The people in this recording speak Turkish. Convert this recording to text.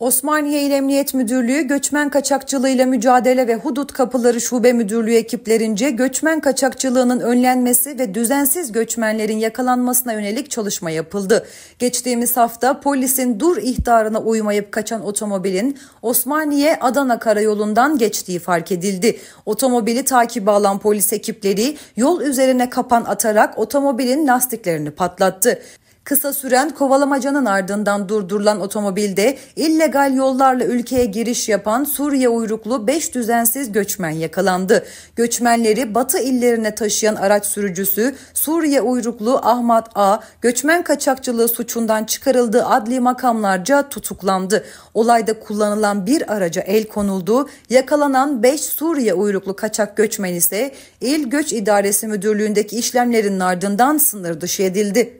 Osmaniye İl Emniyet Müdürlüğü Göçmen Kaçakçılığıyla Mücadele ve Hudut Kapıları Şube Müdürlüğü ekiplerince göçmen kaçakçılığının önlenmesi ve düzensiz göçmenlerin yakalanmasına yönelik çalışma yapıldı. Geçtiğimiz hafta polisin dur ihtarına uymayıp kaçan otomobilin Osmaniye Adana karayolundan geçtiği fark edildi. Otomobili takip alan polis ekipleri yol üzerine kapan atarak otomobilin lastiklerini patlattı. Kısa süren kovalamacanın ardından durdurulan otomobilde illegal yollarla ülkeye giriş yapan Suriye uyruklu 5 düzensiz göçmen yakalandı. Göçmenleri Batı illerine taşıyan araç sürücüsü Suriye uyruklu Ahmet A. göçmen kaçakçılığı suçundan çıkarıldığı adli makamlarca tutuklandı. Olayda kullanılan bir araca el konuldu. Yakalanan 5 Suriye uyruklu kaçak göçmen ise İl Göç İdaresi Müdürlüğü'ndeki işlemlerin ardından sınır dışı edildi.